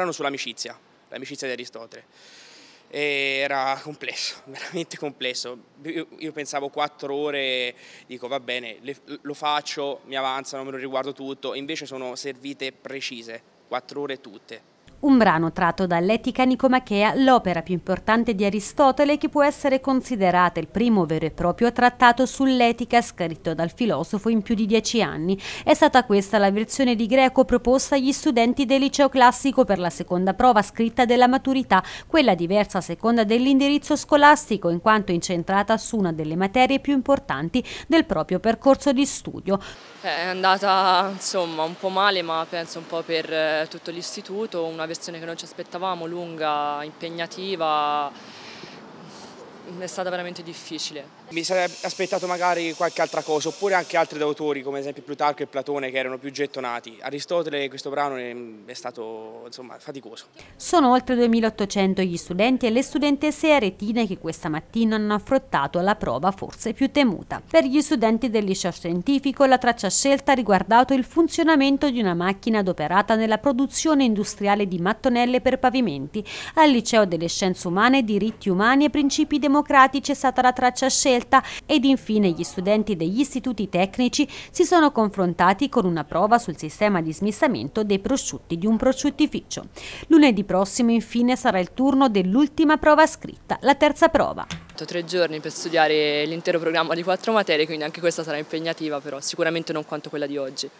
brano sull'amicizia, l'amicizia di Aristotele. E era complesso, veramente complesso. Io, io, pensavo quattro ore, dico va bene, le, lo faccio, mi avanzano, me lo riguardo tutto, invece sono servite precise, quattro ore tutte un brano tratto dall'Etica Nicomachea, l'opera più importante di Aristotele che può essere considerata il primo vero e proprio trattato sull'etica scritto dal filosofo in più di dieci anni. È stata questa la versione di greco proposta agli studenti del liceo classico per la seconda prova scritta della maturità, quella diversa a seconda dell'indirizzo scolastico in quanto incentrata su una delle materie più importanti del proprio percorso di studio. Eh, è andata insomma un po' male ma penso un po' per eh, tutto l'istituto, una versione che non ci aspettavamo, lunga, impegnativa, è stata veramente difficile. Mi sarei aspettato magari qualche altra cosa, oppure anche altri autori come ad esempio Plutarco e Platone che erano più gettonati. Aristotele questo brano è stato insomma, faticoso. Sono oltre 2800 gli studenti e le studentesse aretine che questa mattina hanno affrontato la prova forse più temuta. Per gli studenti del liceo scientifico la traccia scelta ha riguardato il funzionamento di una macchina adoperata nella produzione industriale di mattonelle per pavimenti al liceo delle scienze umane, diritti umani e principi democratici democratici è stata la traccia scelta ed infine gli studenti degli istituti tecnici si sono confrontati con una prova sul sistema di smissamento dei prosciutti di un prosciuttificio. Lunedì prossimo infine sarà il turno dell'ultima prova scritta, la terza prova tre giorni per studiare l'intero programma di quattro materie, quindi anche questa sarà impegnativa, però sicuramente non quanto quella di oggi.